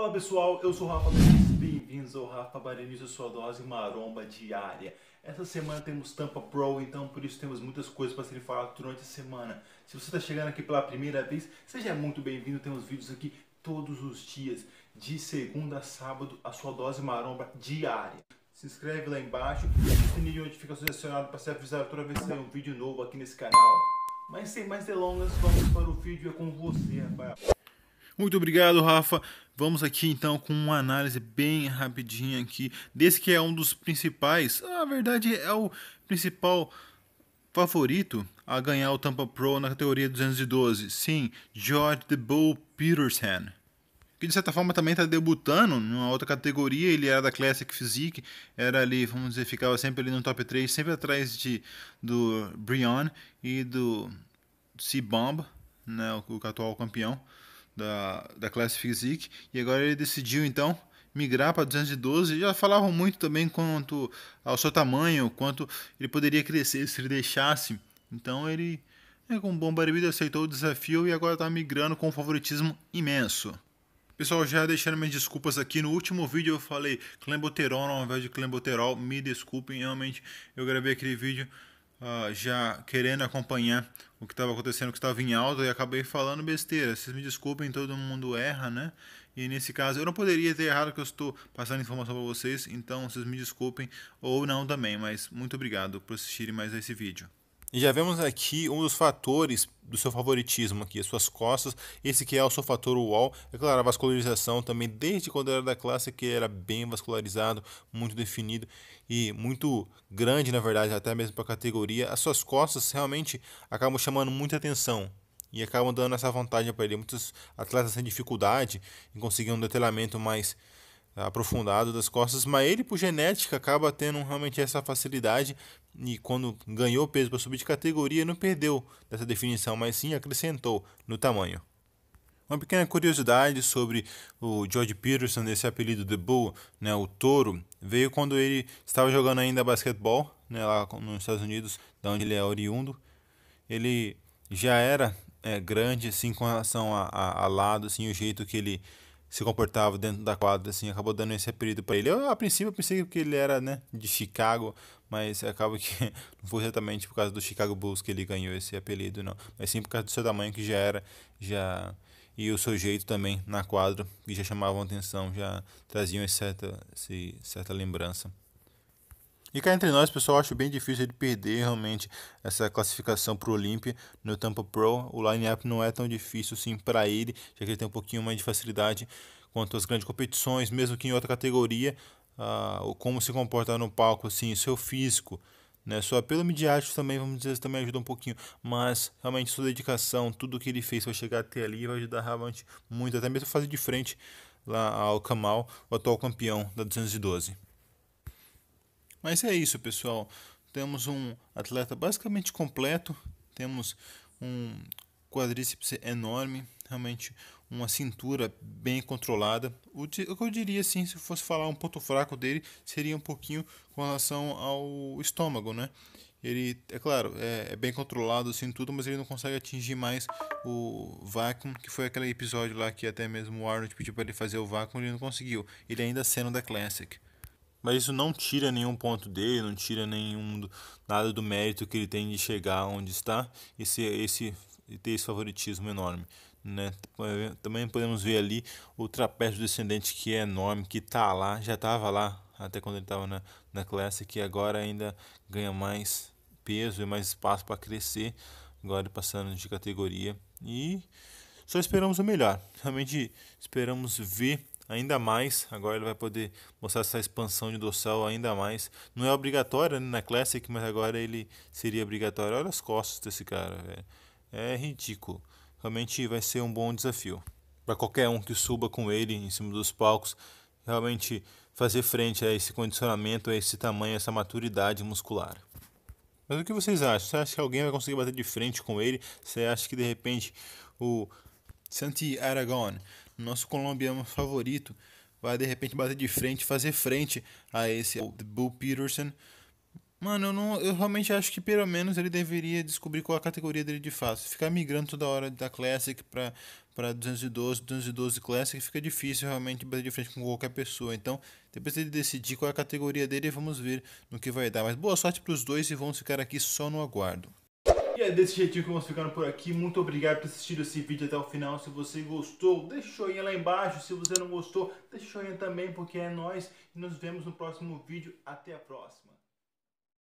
Fala pessoal, eu sou o Rafa Menezes, bem-vindos ao Rafa Bareniza, sua dose maromba diária. Essa semana temos Tampa Pro, então por isso temos muitas coisas para serem faladas durante a semana. Se você está chegando aqui pela primeira vez, seja muito bem-vindo, temos vídeos aqui todos os dias, de segunda a sábado, a sua dose maromba diária. Se inscreve lá embaixo e ative o sininho de notificações acionado para ser avisado toda vez que sair um vídeo novo aqui nesse canal. Mas sem mais delongas, vamos para o vídeo é com você, Rafael. Muito obrigado, Rafa. Vamos aqui então com uma análise bem rapidinha aqui desse que é um dos principais, ah, na verdade é o principal favorito a ganhar o Tampa Pro na categoria 212. Sim, George The Bull Peterson que de certa forma também está debutando numa outra categoria. Ele era da Classic Physique, era ali, vamos dizer, ficava sempre ali no top 3, sempre atrás de, do Brian e do C-Bomb, né, o, o atual campeão da, da classe Physique, e agora ele decidiu então migrar para 212. Já falavam muito também quanto ao seu tamanho, quanto ele poderia crescer se ele deixasse. Então ele, é com bom barbido, aceitou o desafio e agora está migrando com um favoritismo imenso. Pessoal, já deixando minhas desculpas aqui, no último vídeo eu falei clemboterol ao invés de clenbuterol, me desculpem, realmente eu gravei aquele vídeo uh, já querendo acompanhar o que estava acontecendo, o que estava em alta e acabei falando besteira. Vocês me desculpem, todo mundo erra, né? E nesse caso eu não poderia ter errado que eu estou passando informação para vocês, então vocês me desculpem ou não também, mas muito obrigado por assistirem mais a esse vídeo. E já vemos aqui um dos fatores do seu favoritismo aqui, as suas costas, esse que é o seu fator UOL, é claro, a vascularização também, desde quando era da classe que era bem vascularizado, muito definido e muito grande, na verdade, até mesmo para a categoria, as suas costas realmente acabam chamando muita atenção e acabam dando essa vantagem para ele. Muitos atletas têm dificuldade em conseguir um detalhamento mais aprofundado das costas, mas ele por genética acaba tendo realmente essa facilidade e quando ganhou peso para subir de categoria não perdeu dessa definição, mas sim acrescentou no tamanho. Uma pequena curiosidade sobre o George Peterson, desse apelido The Bull, né, o touro, veio quando ele estava jogando ainda basquetebol, né, lá nos Estados Unidos, da onde ele é oriundo. Ele já era é, grande, assim, com relação a, a, a lado, assim, o jeito que ele se comportava dentro da quadra, assim, acabou dando esse apelido para ele. Eu, a princípio, eu pensei que ele era, né, de Chicago, mas acaba que não foi exatamente por causa do Chicago Bulls que ele ganhou esse apelido, não. Mas sim por causa do seu tamanho, que já era, já... E o seu jeito também na quadra, que já chamavam atenção, já traziam essa, essa certa lembrança. E cá entre nós, pessoal, acho bem difícil ele perder realmente essa classificação para o Olympia no Tampa Pro. O line-up não é tão difícil sim para ele, já que ele tem um pouquinho mais de facilidade quanto às grandes competições, mesmo que em outra categoria, uh, como se comportar no palco, assim, seu físico, né? Só pelo midiático também, vamos dizer, também ajuda um pouquinho, mas realmente sua dedicação, tudo que ele fez para chegar até ali vai ajudar realmente muito, até mesmo fazer de frente lá ao Kamal, o atual campeão da 212. Mas é isso, pessoal. Temos um atleta basicamente completo, temos um quadríceps enorme, realmente uma cintura bem controlada. O que eu diria assim, se fosse falar um ponto fraco dele, seria um pouquinho com relação ao estômago, né? Ele, é claro, é, é bem controlado assim tudo, mas ele não consegue atingir mais o vácuo, que foi aquele episódio lá que até mesmo o Arnold pediu para ele fazer o vácuo, ele não conseguiu. Ele ainda sendo da Classic. Mas isso não tira nenhum ponto dele, não tira nenhum nada do mérito que ele tem de chegar onde está e, ser, esse, e ter esse favoritismo enorme. Né? Também podemos ver ali o trapézio descendente que é enorme, que está lá, já estava lá até quando ele estava na, na classe, que agora ainda ganha mais peso e mais espaço para crescer, agora passando de categoria. E só esperamos o melhor. Realmente esperamos ver ainda mais. Agora ele vai poder mostrar essa expansão de dorsal ainda mais. Não é obrigatória né, na Classic, mas agora ele seria obrigatório. Olha as costas desse cara, velho. É ridículo. Realmente vai ser um bom desafio. Para qualquer um que suba com ele em cima dos palcos, realmente fazer frente a esse condicionamento, a esse tamanho, a essa maturidade muscular. Mas o que vocês acham? Você acha que alguém vai conseguir bater de frente com ele? Você acha que de repente o Santi Aragon, nosso colombiano favorito, vai de repente bater de frente, fazer frente a esse Bull Peterson. Mano, eu, não, eu realmente acho que pelo menos ele deveria descobrir qual a categoria dele de fato. Ficar migrando toda hora da Classic para para 212, 212 Classic fica difícil realmente bater de frente com qualquer pessoa. Então, depois ele decidir qual é a categoria dele, vamos ver no que vai dar. Mas boa sorte para os dois e vamos ficar aqui só no aguardo. E é desse jeitinho que vamos ficando por aqui. Muito obrigado por assistir esse vídeo até o final. Se você gostou, deixa o joinha lá embaixo. Se você não gostou, deixa o joinha também, porque é nóis. E nos vemos no próximo vídeo. Até a próxima.